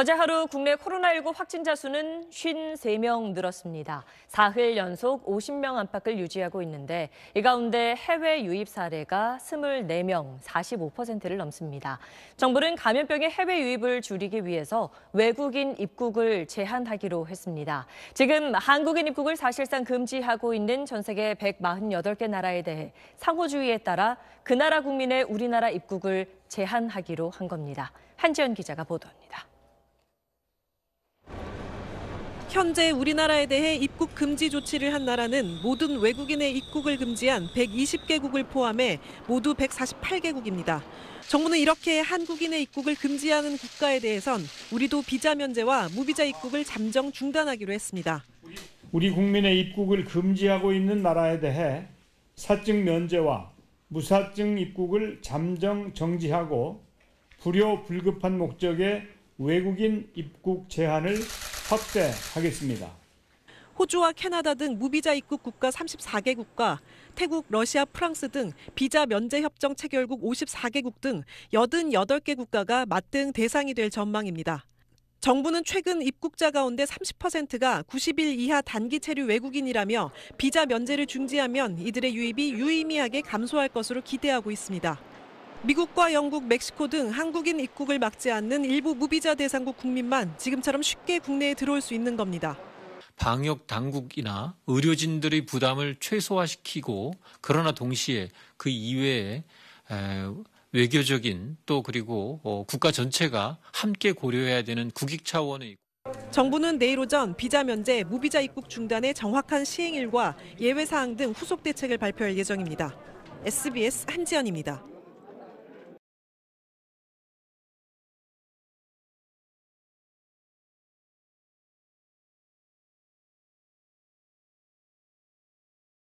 어제 하루 국내 코로나19 확진자 수는 53명 늘었습니다. 사흘 연속 50명 안팎을 유지하고 있는데 이 가운데 해외 유입 사례가 24명, 45%를 넘습니다. 정부는 감염병의 해외 유입을 줄이기 위해서 외국인 입국을 제한하기로 했습니다. 지금 한국인 입국을 사실상 금지하고 있는 전 세계 148개 나라에 대해 상호주의에 따라 그 나라 국민의 우리나라 입국을 제한하기로 한 겁니다. 한지연 기자가 보도합니다. 현재 우리나라에 대해 입국 금지 조치를 한 나라는 모든 외국인의 입국을 금지한 120개국을 포함해 모두 148개국입니다. 정부는 이렇게 한국인의 입국을 금지하는 국가에 대해선 우리도 비자 면제와 무비자 입국을 잠정 중단하기로 했습니다. 우리 국민의 입국을 금지하고 있는 나라에 대해 사증 면제와 무사증 입국을 잠정 정지하고 불효 불급한 목적의 외국인 입국 제한을 확대하겠습니다. 호주와 캐나다 등 무비자 입국 국가 34개국과 태국, 러시아, 프랑스 등 비자 면제 협정 체결국 54개국 등 88개 국가가 맞등 대상이 될 전망입니다. 정부는 최근 입국자 가운데 30%가 90일 이하 단기 체류 외국인이라며 비자 면제를 중지하면 이들의 유입이 유의미하게 감소할 것으로 기대하고 있습니다. 미국과 영국, 멕시코 등 한국인 입국을 막지 않는 일부 무비자 대상국 국민만 지금처럼 쉽게 국내에 들어올 수 있는 겁니다. 방역 당국이나 의료진들의 부담을 최소화시키고 그러나 동시에 그 이외에 외교적인 또 그리고 어, 국가 전체가 함께 고려해야 되는 국익 차원의 정부는 내일 오전 비자 면제, 무비자 입국 중단의 정확한 시행일과 예외 사항 등 후속 대책을 발표할 예정입니다. SBS 한지연입니다.